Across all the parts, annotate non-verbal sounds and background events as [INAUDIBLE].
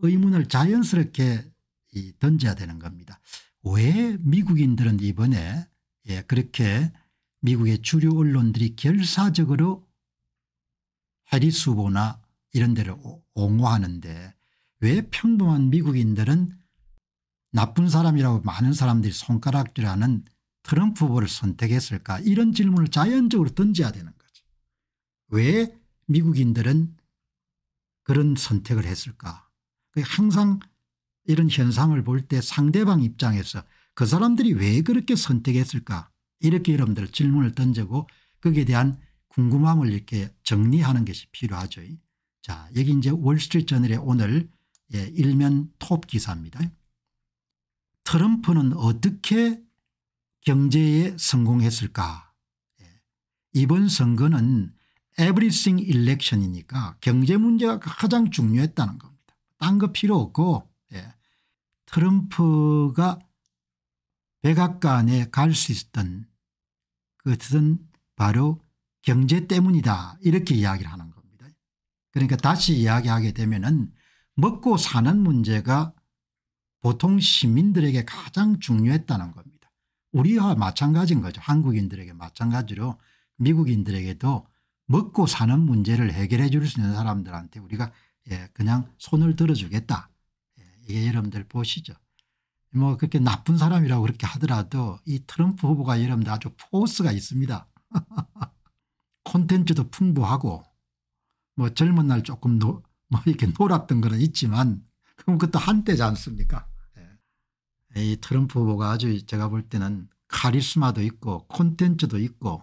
의문을 자연스럽게 던져야 되는 겁니다. 왜 미국인들은 이번에 예, 그렇게 미국의 주류 언론들이 결사적으로 해리스 보나 이런 데를 옹호하는데 왜 평범한 미국인들은 나쁜 사람이라고 많은 사람들이 손가락질하는 트럼프 후보를 선택했을까 이런 질문을 자연적으로 던져야 되는 거죠. 왜 미국인들은 그런 선택을 했을까 항상 이런 현상을 볼 때 상대방 입장에서 그 사람들이 왜 그렇게 선택했을까 이렇게 여러분들 질문을 던지고 거기에 대한 궁금함을 이렇게 정리하는 것이 필요하죠. 자 여기 이제 월스트리트저널의 오늘 예, 일면 톱 기사입니다. 트럼프는 어떻게 경제에 성공했을까 예. 이번 선거는 에브리싱 일렉션이니까 경제 문제가 가장 중요했다는 겁니다. 딴거 필요 없고 예. 트럼프가 백악관에 갈 수 있었던 그것은 바로 경제 때문이다 이렇게 이야기를 하는 겁니다. 그러니까 다시 이야기하게 되면 은 먹고 사는 문제가 보통 시민들에게 가장 중요했다는 겁니다. 우리와 마찬가지인 거죠. 한국인들에게 마찬가지로 미국인들에게도 먹고 사는 문제를 해결해 줄 수 있는 사람들한테 우리가 예, 그냥 손을 들어주겠다. 예, 이게 여러분들 보시죠. 뭐 그렇게 나쁜 사람이라고 그렇게 하더라도 이 트럼프 후보가 여러분들 아주 포스가 있습니다. [LAUGHS] 콘텐츠도 풍부하고 뭐 젊은 날 조금 노, 뭐 이렇게 놀았던 거는 있지만 그럼 그것도 한때지 않습니까 예. 이 트럼프 후보가 아주 제가 볼 때는 카리스마도 있고 콘텐츠도 있고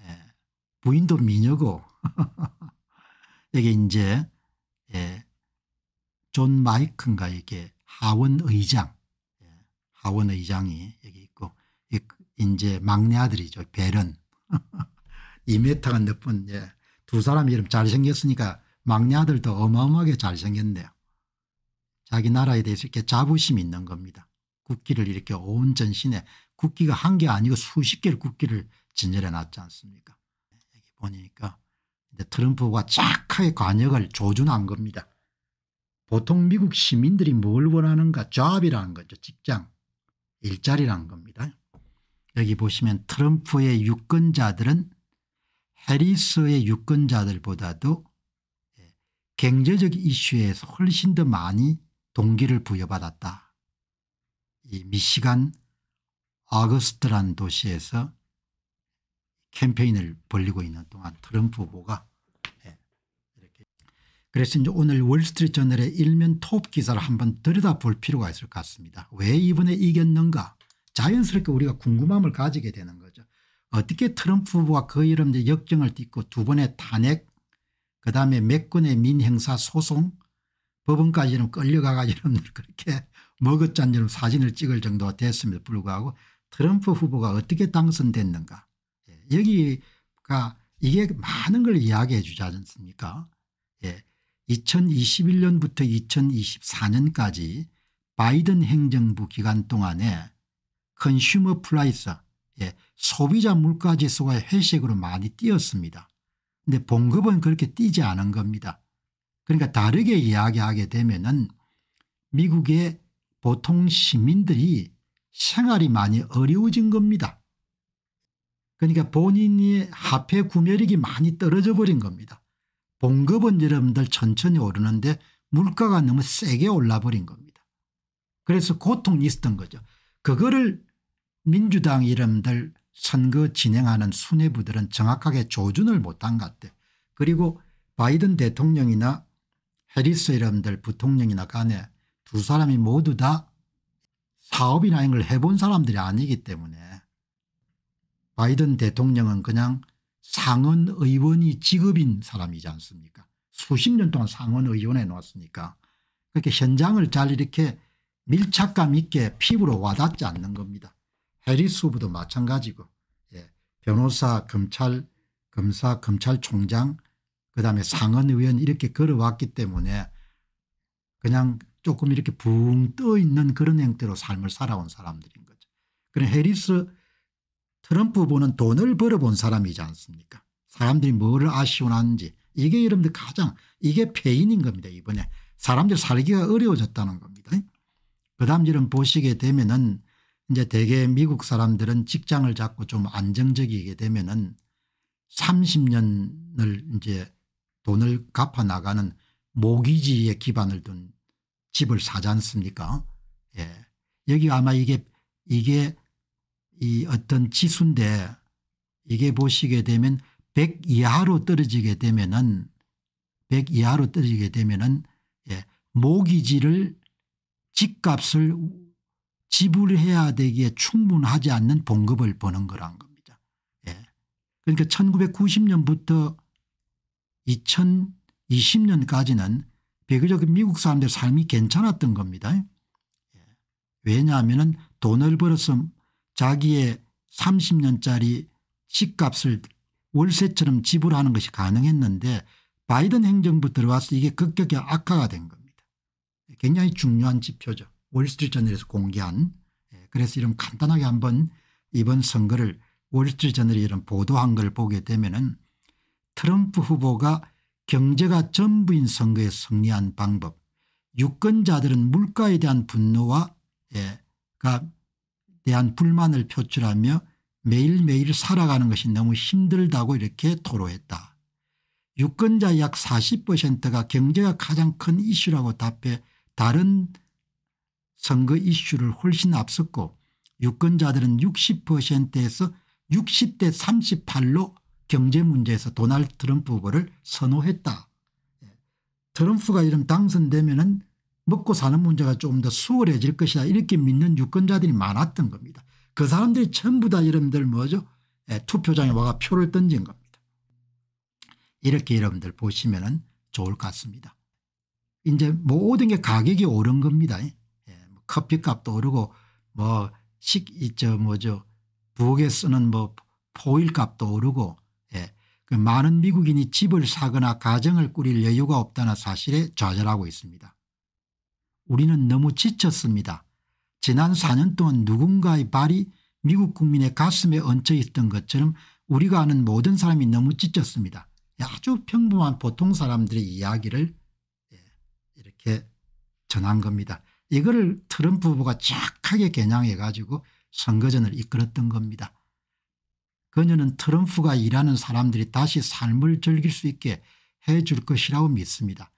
예. 부인도 미녀고 [LAUGHS] 이게 이제 존 마이큰가에게 하원 의장, 예, 하원 의장이 여기 있고, 이제 막내 아들이죠. 베른. [LAUGHS] 이메타가 몇 번, 예. 두 사람 이름 잘생겼으니까 막내 아들도 어마어마하게 잘생겼네요. 자기 나라에 대해서 이렇게 자부심이 있는 겁니다. 국기를 이렇게 온 전신에 국기가 한 개 아니고 수십 개의 국기를 진열해 놨지 않습니까? 여기 보니까 트럼프가 착하게 관역을 조준한 겁니다. 보통 미국 시민들이 뭘 원하는가 job이라는 거죠. 직장 일자리라는 겁니다. 여기 보시면 트럼프의 유권자들은 해리스의 유권자들보다도 예, 경제적 이슈에서 훨씬 더 많이 동기를 부여받았다. 이 미시간 아거스트라는 도시에서 캠페인을 벌리고 있는 동안 트럼프 후보가 그래서 이제 오늘 월스트리트저널의 일면 톱 기사를 한번 들여다볼 필요가 있을 것 같습니다. 왜 이번에 이겼는가 자연스럽게 우리가 궁금함을 가지게 되는 거죠. 어떻게 트럼프 후보가 그 이름 역정을 딛고 두 번의 탄핵 그다음에 몇 건의 민행사 소송 법원까지는 끌려가가 여러분들 [LAUGHS] 그렇게 먹었잔처럼 사진을 찍을 정도가 됐음에도 불구하고 트럼프 후보가 어떻게 당선됐는가 예. 여기가 이게 많은 걸 이야기해 주지 않습니까 예. 2021년부터 2024년까지 바이든 행정부 기간 동안에 컨슈머 플라이스 예, 소비자 물가지수가 회색으로 많이 뛰었습니다. 근데 봉급은 그렇게 뛰지 않은 겁니다. 그러니까 다르게 이야기하게 되면 은 미국의 보통 시민들이 생활이 많이 어려워진 겁니다. 그러니까 본인이 화폐 구매력이 많이 떨어져 버린 겁니다. 봉급은 여러분들 천천히 오르는데 물가가 너무 세게 올라버린 겁니다. 그래서 고통이 있었던 거죠. 그거를 민주당 이름들 선거 진행하는 수뇌부들은 정확하게 조준을 못한 것 같아. 그리고 바이든 대통령이나 해리스 이름들 부통령이나 간에 두 사람이 모두 다 사업이나 이걸 해본 사람들이 아니기 때문에 바이든 대통령은 그냥 상원 의원이 직업인 사람이지 않습니까 수십 년 동안 상원 의원에 놓았으니까 그렇게 현장을 잘 이렇게 밀착감 있게 피부로 와닿지 않는 겁니다. 해리스 후보도 마찬가지고 예. 변호사 검찰 검사 검찰총장 그다음에 상원의원 이렇게 걸어왔기 때문에 그냥 조금 이렇게 붕 떠있는 그런 형태로 삶을 살아온 사람들인 거죠. 그런 해리스 트럼프 후보는 돈을 벌어본 사람이지 않습니까 사람들이 뭐를 아쉬워하는지 이게 여러분들 가장 이게 폐인인 겁니다 이번에 사람들 살기가 어려워졌다는 겁니다 그다음 여러 보시게 되면은 이제 대개 미국 사람들은 직장을 잡고 좀 안정적이게 되면은 30년을 이제 돈을 갚아 나가는 모기지에 기반을 둔 집을 사지 않습니까? 예. 여기 아마 이게 이게 이 어떤 지수인데 이게 보시게 되면 100 이하로 떨어지게 되면은 100 이하로 떨어지게 되면은 예, 모기지를 집값을 지불해야 되기에 충분하지 않는 봉급을 보는 거란 겁니다. 예. 그러니까 1990년부터 2020년까지는 비교적 미국 사람들 삶이 괜찮았던 겁니다. 예. 왜냐하면 돈을 벌어서 자기의 30년짜리 집값을 월세처럼 지불하는 것이 가능했는데 바이든 행정부 들어와서 이게 급격히 악화가 된 겁니다. 굉장히 중요한 지표죠. 월스트리트저널에서 공개한 예, 그래서 이런 간단하게 한번 이번 선거를 월스트리트저널이 이런 보도한 걸 보게 되면 은 트럼프 후보가 경제가 전부인 선거에 승리한 방법 유권자들은 물가에 대한 분노와가 예, 대한 불만을 표출하며 매일매일 살아가는 것이 너무 힘들다고 이렇게 토로했다. 유권자 약 40%가 경제가 가장 큰 이슈라고 답해 다른 선거 이슈를 훨씬 앞섰고 유권자들은 60%에서 60대 38로 경제 문제에서 도널드 트럼프 후보를 선호했다. 트럼프가 이름 당선되면 먹고 사는 문제가 좀 더 수월해질 것이다 이렇게 믿는 유권자들이 많았던 겁니다. 그 사람들이 전부 다 여러분들 뭐죠 예, 투표장에 와가 표를 던진 겁니다. 이렇게 여러분들 보시면 은 좋을 것 같습니다. 이제 뭐 모든 게 가격이 오른 겁니다. 예, 예 뭐 커피값도 오르고 뭐 식, 이저 뭐죠 부엌에 쓰는 뭐 포일값도 오르고 예, 그 많은 미국인이 집을 사거나 가정을 꾸릴 여유가 없다는 사실에 좌절하고 있습니다. 우리는 너무 지쳤습니다. 지난 4년 동안 누군가의 발이 미국 국민의 가슴에 얹혀 있던 것처럼 우리가 아는 모든 사람이 너무 지쳤습니다. 예, 아주 평범한 보통 사람들의 이야기를 예, 이렇게 전한 겁니다. 이거를 트럼프 후보가 착하게 겨냥해 가지고 선거전을 이끌었던 겁니다. 그녀는 트럼프가 일하는 사람들이 다시 삶을 즐길 수 있게 해줄 것이라고 믿습니다.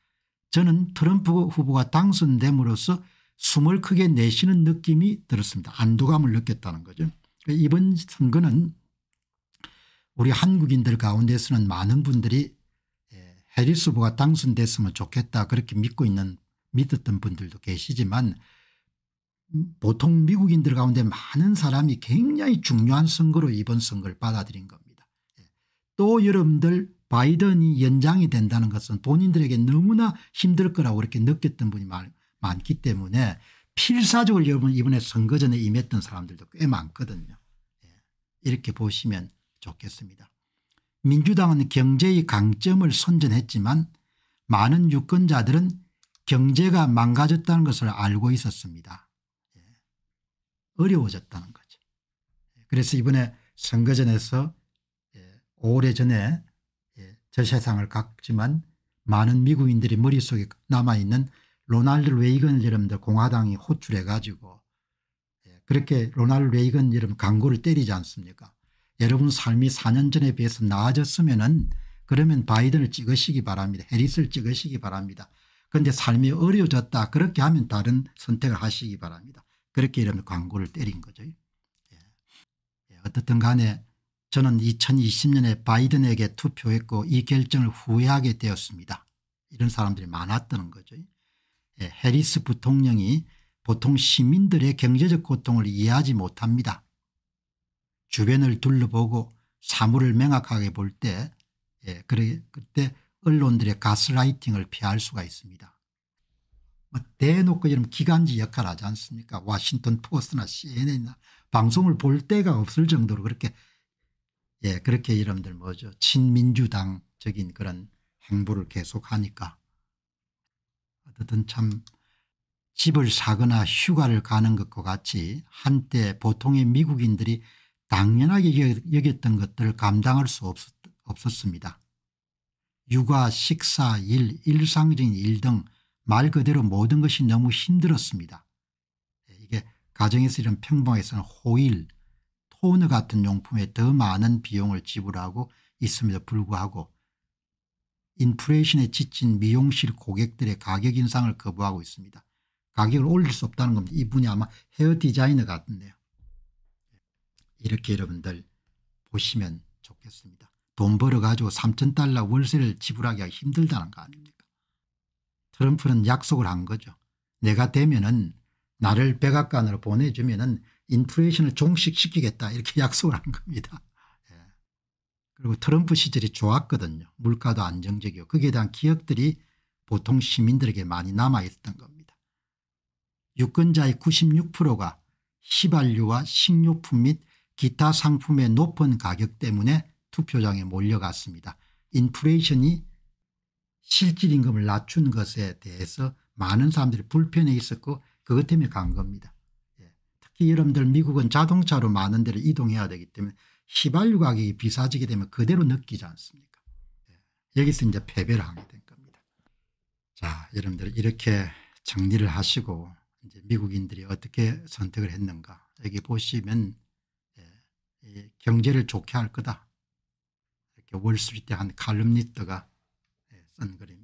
저는 트럼프 후보가 당선됨으로써 숨을 크게 내쉬는 느낌이 들었습니다. 안도감을 느꼈다는 거죠. 이번 선거는 우리 한국인들 가운데서는 많은 분들이 예, 해리스 후보가 당선됐으면 좋겠다 그렇게 믿고 있는 믿었던 분들도 계시지만 음, 보통 미국인들 가운데 많은 사람이 굉장히 중요한 선거로 이번 선거를 받아들인 겁니다. 예, 또 여러분들 바이든이 연장이 된다는 것은 본인들에게 너무나 힘들 거라고 그렇게 느꼈던 분이 많, 많기 때문에 필사적으로 여러분 이번에 선거전에 임했던 사람들도 꽤 많거든요. 예, 이렇게 보시면 좋겠습니다. 민주당은 경제의 강점을 선전했지만 많은 유권자들은 경제가 망가졌다는 것을 알고 있었습니다. 예, 어려워졌다는 거죠. 그래서 이번에 선거전에서 예, 오래전에 저 세상을 갔지만 많은 미국인들이 머릿속에 남아있는 로날드 레이건 이름들 공화당이 호출해가지고 예, 그렇게 로날드 레이건 이름 광고를 때리지 않습니까 여러분 삶이 4년 전에 비해서 나아졌으면 은 그러면 바이든을 찍으시기 바랍니다. 해리스를 찍으시기 바랍니다. 그런데 삶이 어려워졌다 그렇게 하면 다른 선택을 하시기 바랍니다. 그렇게 이러면 광고를 때린 거죠. 예. 예 어떻든 간에 저는 2020년에 바이든에게 투표했고 이 결정을 후회하게 되었습니다. 이런 사람들이 많았다는 거죠. 예, 해리스 부통령이 보통 시민들의 경제적 고통을 이해하지 못합니다. 주변을 둘러보고 사물을 명확하게 볼때 예, 그래, 그때 언론들의 가스라이팅을 피할 수가 있습니다. 뭐 대놓고 이런 기간지 역할을 하지 않습니까? 워싱턴 포스나 CNN이나 방송을 볼때가 없을 정도로 그렇게 예, 그렇게 이름들 뭐죠 친민주당적인 그런 행보를 계속하니까 어쨌든 참 집을 사거나 휴가를 가는 것과 같이 한때 보통의 미국인들이 당연하게 여겼던 것들을 감당할 수 없었, 습니다 육아 식사 일 일상적인 일 등 말 그대로 모든 것이 너무 힘들었습니다. 예, 이게 가정에서 이런 평범하서는 호일 토너 같은 용품에 더 많은 비용을 지불하고 있음에도 불구하고 인플레이션에 지친 미용실 고객들의 가격 인상을 거부하고 있습니다. 가격을 올릴 수 없다는 겁니다. 이분이 아마 헤어 디자이너 같은데요. 이렇게 여러분들 보시면 좋겠습니다. 돈 벌어가지고 3천 달러 월세를 지불하기가 힘들다는 거 아닙니까? 트럼프는 약속을 한 거죠. 내가 되면 은 나를 백악관으로 보내주면 은 인플레이션을 종식시키겠다 이렇게 [LAUGHS] 약속을 한 겁니다. 예. 그리고 트럼프 시절이 좋았거든요. 물가도 안정적이고 거기에 대한 기억들이 보통 시민들에게 많이 남아있던 겁니다. 유권자의 96%가 휘발유와 식료품 및 기타 상품의 높은 가격 때문에 투표장에 몰려갔습니다. 인플레이션이 실질임금을 낮춘 것에 대해서 많은 사람들이 불편해 있었고 그것 때문에 간 겁니다. 특히 여러분들 미국은 자동차로 많은 데를 이동해야 되기 때문에 휘발유 가격이 비싸지게 되면 그대로 느끼지 않습니까 예, 여기서 이제 패배를 하게 된 겁니다. 자 여러분들 이렇게 정리를 하시고 이제 미국인들이 어떻게 선택을 했는가 여기 보시면 예, 경제를 좋게 할 거다 이렇게 월스트리트 한 칼럼니스트가 예, 쓴글입